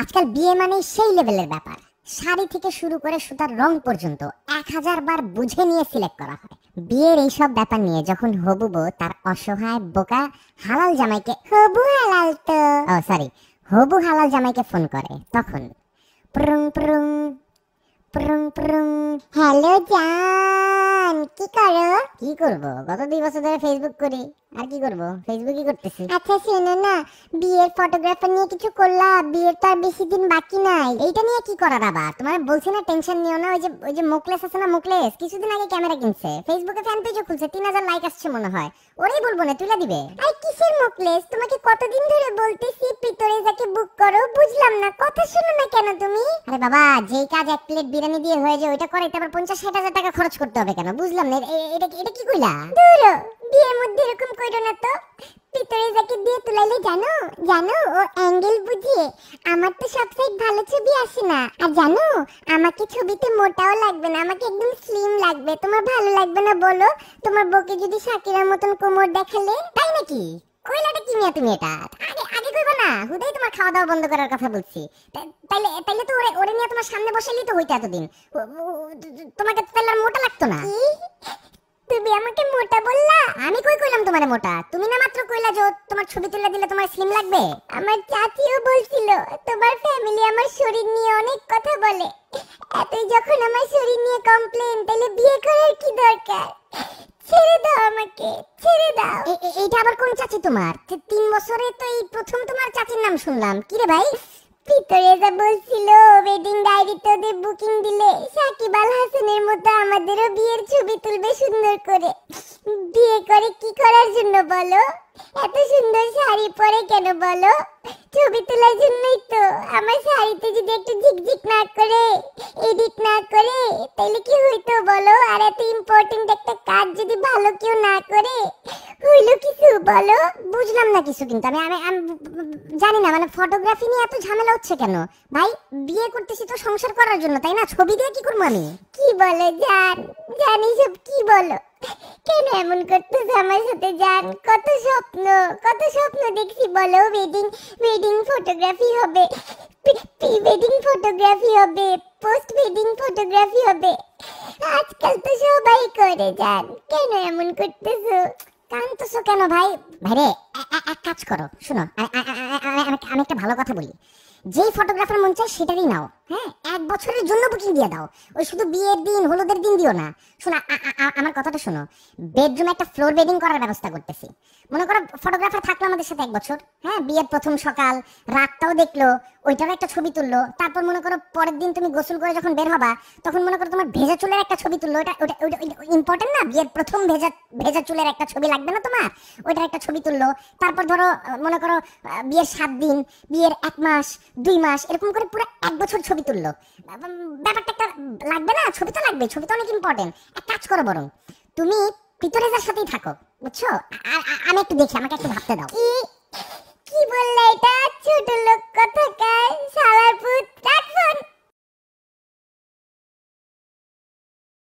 আজকাল বিয়ে মানে সেই লেভেলের ব্যাপার শাড়ি থেকে শুরু করে সুতার রং পর্যন্ত এক হাজার বার বুঝে নিয়ে সিলেক্ট করা হয় বিয়ের এইসব ব্যাপার নিয়ে যখন হবু বউ তার অসহায় বোকা হালাল জামাইকে হবু হালাল তো ও সরি হবু হালাল জামাইকে ফোন করে তখন প্রুং প্রুং প্রুং প্রুং হ্যালো জান জান কি করো কি করব গত দুই বছর ধরে ফেসবুক করি আর কি করব ফেসবুকই করতেছি আচ্ছা শোনো না বিয়ের ফটোগ্রাফার নিয়ে কিছু করলা বিয়ের তো আর বেশি দিন বাকি নাই এইটা নিয়ে কি করার আবার তোমার বলছি না টেনশন নিও না ওই যে ওই যে মোকলেস আছে না মোকলেস কিছুদিন আগে ক্যামেরা কিনছে ফেসবুকে ফ্যান পেজও খুলছে তিন হাজার লাইক আসছে মনে হয় ওরেই বলবো না তুলে দিবে আরে কিসের মোকলেস তোমাকে কতদিন ধরে বলতেছি নাকি বুক করো বুঝলাম না কথা শুনো না কেন তুমি আরে বাবা যে কাজ এক প্লেট বিরিয়ানি দিয়ে হয়ে যায় ওইটা করে আবার পঞ্চাশ ষাট হাজার টাকা খরচ করতে হবে কেন বুঝলাম না এটা এটা কি কইলা দূর বিয়ের মধ্যে এরকম কইরো না তো ভিতরে যাকে দিয়ে তুলাইলে জানো জানো ও অ্যাঙ্গেল বুঝিয়ে আমার তো সব সাইড ভালো ছবি আসে না আর জানো আমাকে ছবিতে মোটাও লাগবে না আমাকে একদম স্লিম লাগবে তোমার ভালো লাগবে না বলো তোমার বকে যদি শাকিরার মতন কোমর দেখালে তাই নাকি কইলাটা কি মিয়া তুমি এটা না হুদাই তোমার খাওয়া দাওয়া বন্ধ করার কথা বলছি তাইলে তাইলে তো ওরে ওরে নিয়ে তোমার সামনে বসে নিতে হইতো এতদিন তোমাকে তো তাহলে মোটা লাগতো না তুমি আমাকে মোটা বললা আমি কই কইলাম তোমারে মোটা তুমি না মাত্র কইলা যে তোমার ছবি তুলে দিলে তোমার স্লিম লাগবে আমার চাচিও বলছিল তোমার ফ্যামিলি আমার শরীর নিয়ে অনেক কথা বলে এতই যখন আমার শরীর নিয়ে কমপ্লেন তাহলে বিয়ে করার কি দরকার আমাকে ছেড়ে দাও এটা আবার কোন চাচি তোমার তিন বছরে তো এই প্রথম তোমার চাচির নাম শুনলাম কি রে ভাই ভিতরে যা বলছিল ওয়েডিং বুকিং দিলে সাকিব আল হাসানের মতো আমাদেরও বিয়ের ছবি তুলবে সুন্দর করে বিয়ে করে কি করার জন্য বলো এত সুন্দর শাড়ি পরে কেন বলো ছবি তোলার জন্যই তো আমার শাড়িতে যদি একটু ঝিকঝিক না করে এডিট না করে তাহলে কি হইতো বলো আর এত ইম্পর্টেন্ট একটা কাজ যদি ভালো কেউ না করে হইলো কিছু বলো বুঝলাম না কিছু কিন্তু আমি আমি জানি না মানে ফটোগ্রাফি নিয়ে এত ঝামেলা হচ্ছে কেন ভাই বিয়ে করতেছি তো সংসার করার জন্য তাই না ছবি দিয়ে কি করবো আমি কি বলো জান জানি সব কি বলো কেন এমন করতেছ আমার সাথে কত স্বপ্ন কত স্বপ্ন দেখছি বলো ওয়েডিং ওয়েডিং ফটোগ্রাফি হবে প্রি ওয়েডিং ফটোগ্রাফি হবে পোস্ট ওয়েডিং ফটোগ্রাফি হবে আজকাল তো সবাই করে যান কেন এমন করতেছ কান্দতেছো কেন ভাই ভাইরে এক কাজ করো শুনো আমি একটা ভালো কথা বলি যেই ফটোগ্রাফার মন চায় সেটারই নাও হ্যাঁ এক বছরের জন্য বুকিং দিয়ে দাও ওই শুধু বিয়ের দিন হলুদের দিন দিও না শোনো আমার কথাটা শোনো বেডরুমে একটা ফ্লোর বেডিং করার ব্যবস্থা করতেছি মনে করো ফটোগ্রাফার থাকলো আমাদের সাথে এক বছর হ্যাঁ বিয়ের প্রথম সকাল রাতটাও দেখলো ওইটারও একটা ছবি তুললো তারপর মনে করো পরের দিন তুমি গোসল করে যখন বের হবা তখন মনে করো তোমার ভেজা চুলের একটা ছবি তুললো ওটা ওটা ইম্পর্টেন্ট না বিয়ের প্রথম ভেজা ভেজা চুলের একটা ছবি লাগবে না তোমার ওইটার একটা ছবি তুললো তারপর ধরো মনে করো বিয়ের সাত দিন বিয়ের এক মাস দুই মাস এরকম করে পুরো এক বছর ছবি তুললো ব্যাপারটা একটা লাগবে না ছবি তো লাগবে ছবি তো অনেক ইম্পর্টেন্ট এক কাজ করো বরং তুমি পিতরেজার সাথেই থাকো বুঝছো আমি একটু দেখি আমাকে একটু ভাবতে দাও কি কি বললে এটা